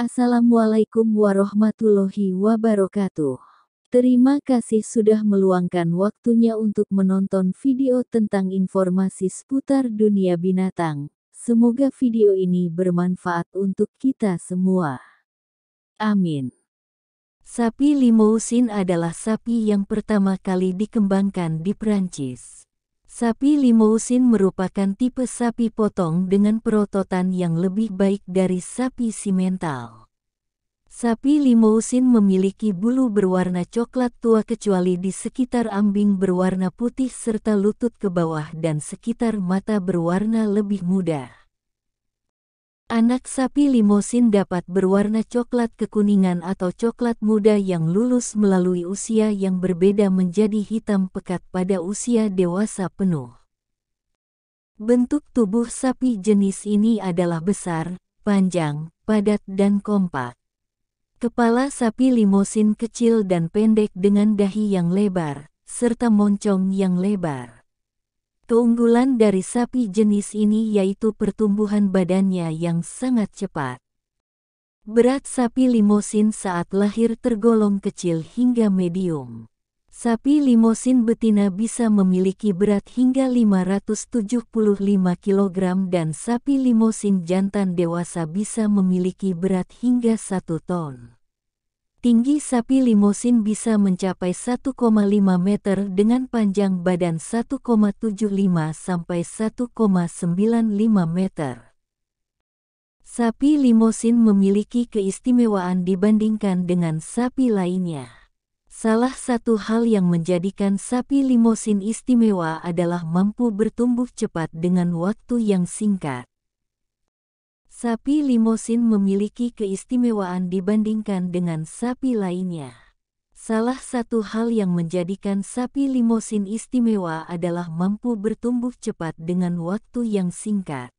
Assalamualaikum warahmatullahi wabarakatuh. Terima kasih sudah meluangkan waktunya untuk menonton video tentang informasi seputar dunia binatang. Semoga video ini bermanfaat untuk kita semua. Amin. Sapi limousin adalah sapi yang pertama kali dikembangkan di Perancis. Sapi limousin merupakan tipe sapi potong dengan perototan yang lebih baik dari sapi simental. Sapi limousin memiliki bulu berwarna coklat tua kecuali di sekitar ambing berwarna putih serta lutut ke bawah dan sekitar mata berwarna lebih muda. Anak sapi limosin dapat berwarna coklat kekuningan atau coklat muda yang lulus melalui usia yang berbeda menjadi hitam pekat pada usia dewasa penuh. Bentuk tubuh sapi jenis ini adalah besar, panjang, padat dan kompak. Kepala sapi limosin kecil dan pendek dengan dahi yang lebar, serta moncong yang lebar. Keunggulan dari sapi jenis ini yaitu pertumbuhan badannya yang sangat cepat. Berat sapi limosin saat lahir tergolong kecil hingga medium. Sapi limosin betina bisa memiliki berat hingga 575 kg dan sapi limosin jantan dewasa bisa memiliki berat hingga 1 ton. Tinggi sapi limosin bisa mencapai 1,5 meter dengan panjang badan 1,75 sampai 1,95 meter. Sapi limosin memiliki keistimewaan dibandingkan dengan sapi lainnya. Salah satu hal yang menjadikan sapi limosin istimewa adalah mampu bertumbuh cepat dengan waktu yang singkat. Sapi limosin memiliki keistimewaan dibandingkan dengan sapi lainnya. Salah satu hal yang menjadikan sapi limosin istimewa adalah mampu bertumbuh cepat dengan waktu yang singkat.